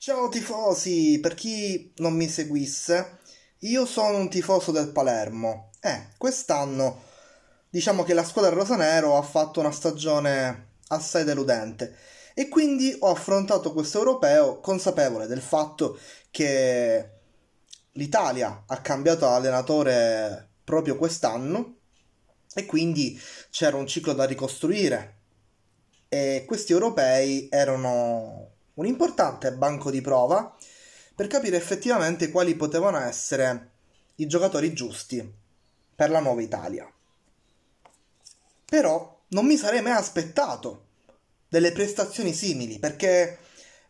Ciao tifosi, per chi non mi seguisse, io sono un tifoso del Palermo. Eh, quest'anno diciamo che la squadra rosanero ha fatto una stagione assai deludente e quindi ho affrontato questo europeo consapevole del fatto che l'Italia ha cambiato allenatore proprio quest'anno e quindi c'era un ciclo da ricostruire e questi europei erano un importante banco di prova per capire effettivamente quali potevano essere i giocatori giusti per la nuova Italia. Però non mi sarei mai aspettato delle prestazioni simili perché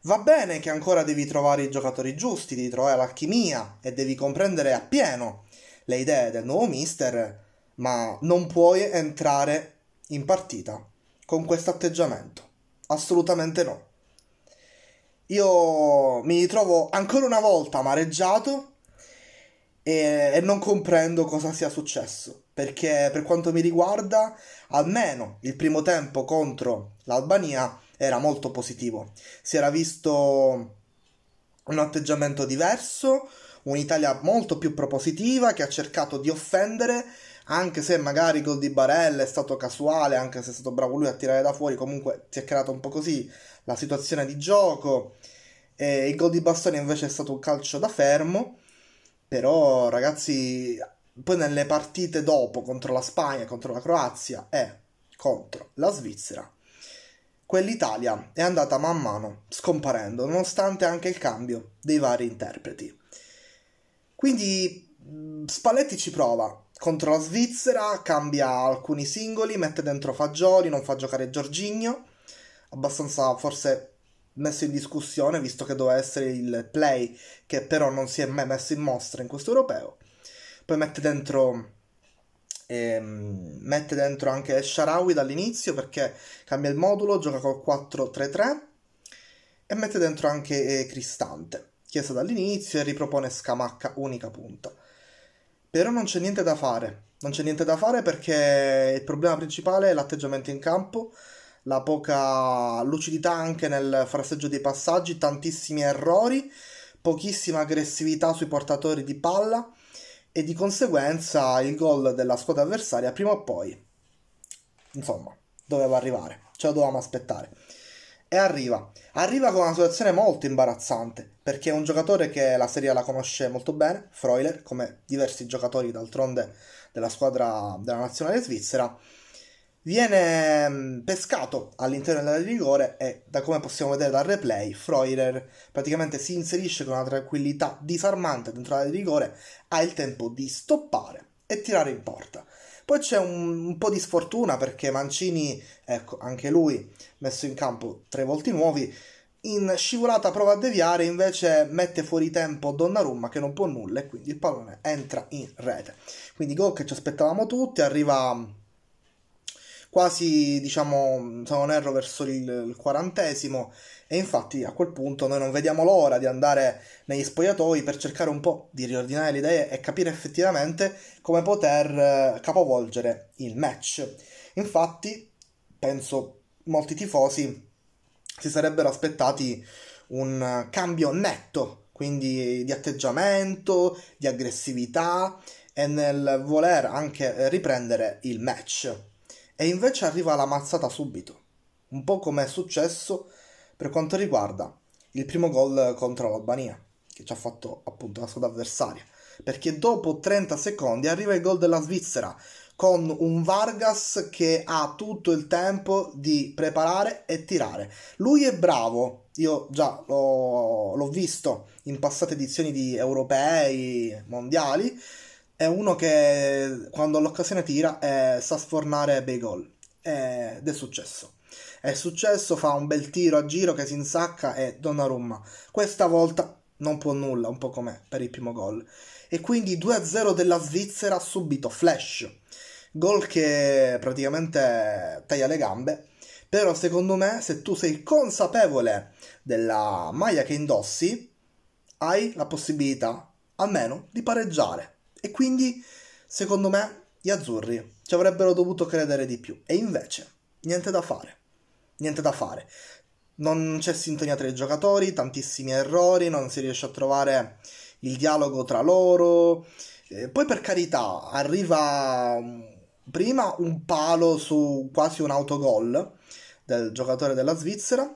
va bene che ancora devi trovare i giocatori giusti, devi trovare l'alchimia e devi comprendere appieno le idee del nuovo mister, ma non puoi entrare in partita con questo atteggiamento. Assolutamente no. Io mi ritrovo ancora una volta amareggiato e, e non comprendo cosa sia successo, perché per quanto mi riguarda, almeno il primo tempo contro l'Albania era molto positivo. Si era visto un atteggiamento diverso, un'Italia molto più propositiva che ha cercato di offendere anche se magari gol di Barella è stato casuale, anche se è stato bravo lui a tirare da fuori, comunque si è creata un po' così la situazione di gioco. E il gol di Bastoni invece è stato un calcio da fermo, però ragazzi, poi nelle partite dopo contro la Spagna, contro la Croazia e contro la Svizzera, quell'Italia è andata man mano scomparendo, nonostante anche il cambio dei vari interpreti. Quindi Spalletti ci prova, contro la Svizzera, cambia alcuni singoli, mette dentro Fagioli, non fa giocare Giorgigno, abbastanza forse messo in discussione visto che doveva essere il play che però non si è mai messo in mostra in questo europeo. Poi mette dentro ehm, mette dentro anche Sharawi dall'inizio perché cambia il modulo, gioca col 4-3-3 e mette dentro anche eh, Cristante, chiesa dall'inizio e ripropone Scamacca unica punta. Però non c'è niente da fare. Non c'è niente da fare perché il problema principale è l'atteggiamento in campo, la poca lucidità anche nel fraseggio dei passaggi, tantissimi errori, pochissima aggressività sui portatori di palla e di conseguenza il gol della squadra avversaria prima o poi, insomma, doveva arrivare, ce lo dovevamo aspettare e arriva. Arriva con una situazione molto imbarazzante, perché è un giocatore che la Serie la conosce molto bene, Freuler, come diversi giocatori d'altronde della squadra della nazionale svizzera. Viene mm, pescato all'interno dell'area di rigore e, da come possiamo vedere dal replay, Freuler praticamente si inserisce con una tranquillità disarmante dentro l'area di rigore, ha il tempo di stoppare e tirare in porta. Poi c'è un, un po' di sfortuna perché Mancini, ecco, anche lui messo in campo tre volti nuovi, in scivolata prova a deviare, invece mette fuori tempo Donnarumma che non può nulla e quindi il pallone entra in rete. Quindi gol che ci aspettavamo tutti, arriva quasi diciamo se non erro verso il, il quarantesimo e infatti a quel punto noi non vediamo l'ora di andare negli spogliatoi per cercare un po' di riordinare le idee e capire effettivamente come poter eh, capovolgere il match. Infatti penso molti tifosi si sarebbero aspettati un cambio netto, quindi di atteggiamento, di aggressività e nel voler anche riprendere il match e invece arriva la mazzata subito, un po' come è successo per quanto riguarda il primo gol contro l'Albania, che ci ha fatto appunto la squadra avversaria, perché dopo 30 secondi arriva il gol della Svizzera con un Vargas che ha tutto il tempo di preparare e tirare. Lui è bravo, io già l'ho, l'ho visto in passate edizioni di europei, mondiali, è uno che quando l'occasione tira eh, sa sfornare bei gol eh, ed è successo. È successo, fa un bel tiro a giro che si insacca e Donnarumma questa volta non può nulla, un po' com'è per il primo gol. E quindi 2-0 della Svizzera subito, flash. Gol che praticamente taglia le gambe. Però secondo me se tu sei consapevole della maglia che indossi, hai la possibilità almeno di pareggiare e quindi, secondo me, gli azzurri ci avrebbero dovuto credere di più. E invece, niente da fare. Niente da fare. Non c'è sintonia tra i giocatori, tantissimi errori, non si riesce a trovare il dialogo tra loro. E eh, poi per carità, arriva mm, prima un palo su quasi un autogol del giocatore della Svizzera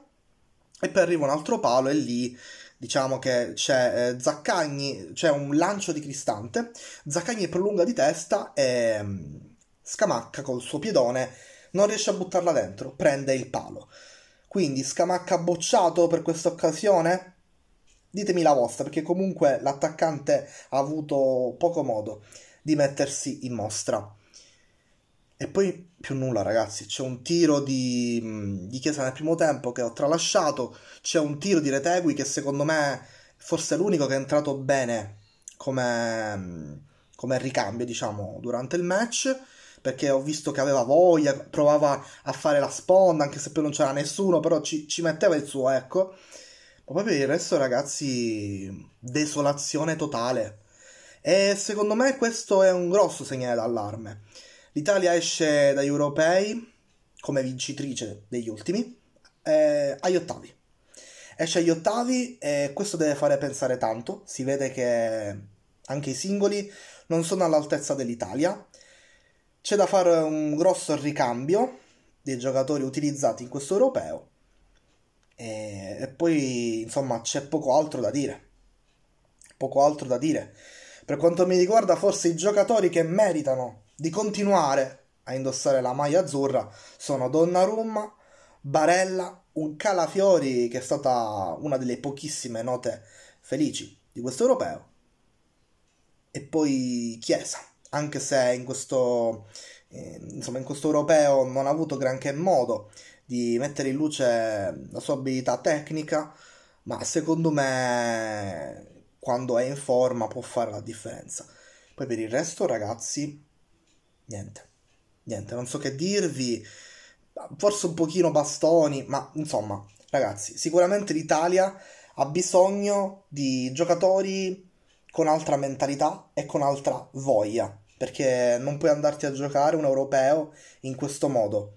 e poi arriva un altro palo e lì diciamo che c'è eh, Zaccagni, c'è un lancio di Cristante, Zaccagni prolunga di testa e mm, Scamacca col suo piedone non riesce a buttarla dentro, prende il palo. Quindi Scamacca bocciato per questa occasione? Ditemi la vostra, perché comunque l'attaccante ha avuto poco modo di mettersi in mostra. E poi più nulla, ragazzi. C'è un tiro di, mm, di, Chiesa nel primo tempo che ho tralasciato. C'è un tiro di Retegui che secondo me forse è l'unico che è entrato bene come, mm, come ricambio, diciamo, durante il match. Perché ho visto che aveva voglia, provava a fare la sponda, anche se poi non c'era nessuno, però ci, ci metteva il suo, ecco. Ma poi per il resto, ragazzi, desolazione totale. E secondo me questo è un grosso segnale d'allarme L'Italia esce dagli europei come vincitrice degli ultimi eh, agli ottavi. Esce agli ottavi e questo deve fare pensare tanto, si vede che anche i singoli non sono all'altezza dell'Italia. C'è da fare un grosso ricambio dei giocatori utilizzati in questo europeo e, e poi insomma c'è poco altro da dire. Poco altro da dire. Per quanto mi riguarda, forse i giocatori che meritano di continuare a indossare la maglia azzurra sono Donnarumma, Barella, un Calafiori che è stata una delle pochissime note felici di questo europeo, e poi Chiesa, anche se in questo, eh, insomma, in questo europeo non ha avuto granché modo di mettere in luce la sua abilità tecnica, ma secondo me quando è in forma può fare la differenza. Poi per il resto, ragazzi, niente, niente, non so che dirvi, forse un pochino bastoni, ma insomma, ragazzi, sicuramente l'Italia ha bisogno di giocatori con altra mentalità e con altra voglia, perché non puoi andarti a giocare un europeo in questo modo.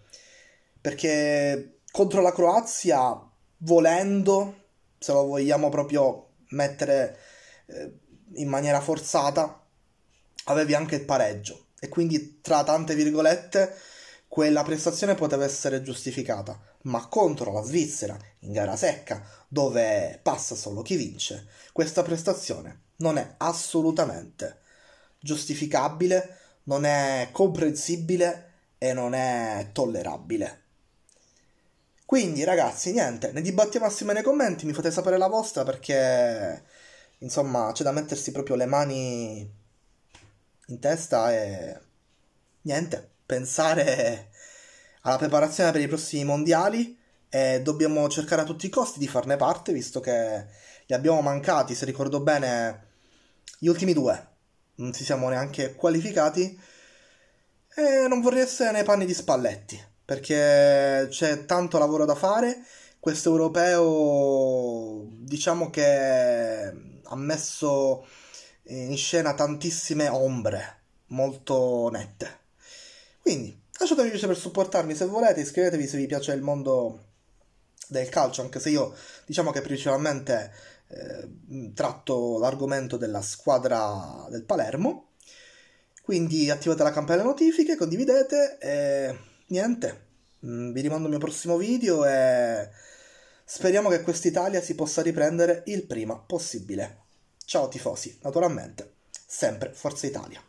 Perché contro la Croazia, volendo, se lo vogliamo proprio mettere eh, in maniera forzata, avevi anche il pareggio e quindi tra tante virgolette quella prestazione poteva essere giustificata, ma contro la Svizzera, in gara secca, dove passa solo chi vince, questa prestazione non è assolutamente giustificabile, non è comprensibile e non è tollerabile. Quindi ragazzi, niente, ne dibattiamo assieme nei commenti, mi fate sapere la vostra perché Insomma, c'è da mettersi proprio le mani in testa e niente, pensare alla preparazione per i prossimi mondiali e dobbiamo cercare a tutti i costi di farne parte, visto che li abbiamo mancati, se ricordo bene, gli ultimi due. Non ci siamo neanche qualificati. E non vorrei essere nei panni di Spalletti, perché c'è tanto lavoro da fare. Questo europeo, diciamo che ha messo eh, in scena tantissime ombre molto nette. Quindi lasciatemi un piace per supportarmi se volete, iscrivetevi se vi piace il mondo del calcio, anche se io diciamo che principalmente eh, tratto l'argomento della squadra del Palermo. Quindi attivate la campanella notifiche, condividete e niente. Mm, vi rimando al mio prossimo video e Speriamo che quest'Italia si possa riprendere il prima possibile. Ciao tifosi, naturalmente, sempre Forza Italia.